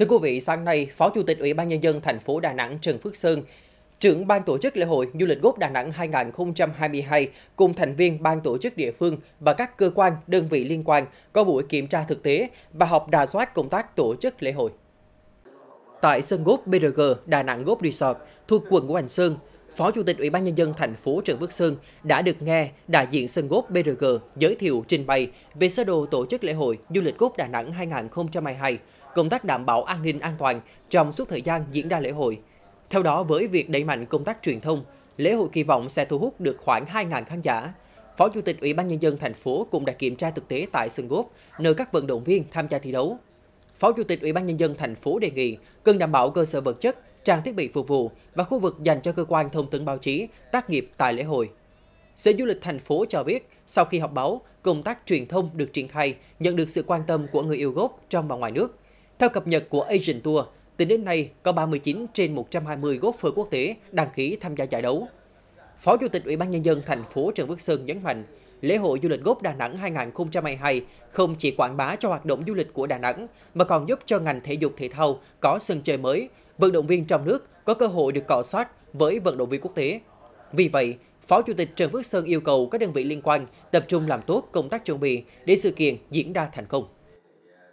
Thưa quý vị, sáng nay, Phó Chủ tịch Ủy ban Nhân dân thành phố Đà Nẵng Trần Phước Sơn, trưởng ban tổ chức lễ hội du lịch gốc Đà Nẵng 2022 cùng thành viên ban tổ chức địa phương và các cơ quan, đơn vị liên quan có buổi kiểm tra thực tế và họp đà soát công tác tổ chức lễ hội. Tại sân gốc BRG Đà Nẵng Gốc Resort thuộc quận Hoành Sơn, Phó Chủ tịch Ủy ban Nhân dân thành phố Trần Quốc Sơn đã được nghe đại diện sân Gốp BRG giới thiệu trình bày về sơ đồ tổ chức lễ hội du lịch Cúp Đà Nẵng 2022, công tác đảm bảo an ninh an toàn trong suốt thời gian diễn ra lễ hội. Theo đó, với việc đẩy mạnh công tác truyền thông, lễ hội kỳ vọng sẽ thu hút được khoảng 2.000 khán giả. Phó Chủ tịch Ủy ban Nhân dân thành phố cũng đã kiểm tra thực tế tại sân góp, nơi các vận động viên tham gia thi đấu. Phó Chủ tịch Ủy ban Nhân dân thành phố đề nghị cần đảm bảo cơ sở vật chất, trang thiết bị phục vụ và khu vực dành cho cơ quan thông tấn báo chí tác nghiệp tại lễ hội. Sở Du lịch thành phố cho biết, sau khi họp báo, công tác truyền thông được triển khai nhận được sự quan tâm của người yêu gốc trong và ngoài nước. Theo cập nhật của Asian Tour, tính đến nay có 39 trên 120 gốc golfer quốc tế đăng ký tham gia giải đấu. Phó Chủ tịch Ủy ban Nhân dân thành phố Trần Quốc Sơn nhấn mạnh, lễ hội du lịch gốc Đà Nẵng 2022 không chỉ quảng bá cho hoạt động du lịch của Đà Nẵng mà còn giúp cho ngành thể dục thể thao có sân chơi mới, vận động viên trong nước có cơ hội được cọ sát với vận động viên quốc tế. Vì vậy, Phó Chủ tịch Trần Phước Sơn yêu cầu các đơn vị liên quan tập trung làm tốt công tác chuẩn bị để sự kiện diễn ra thành công.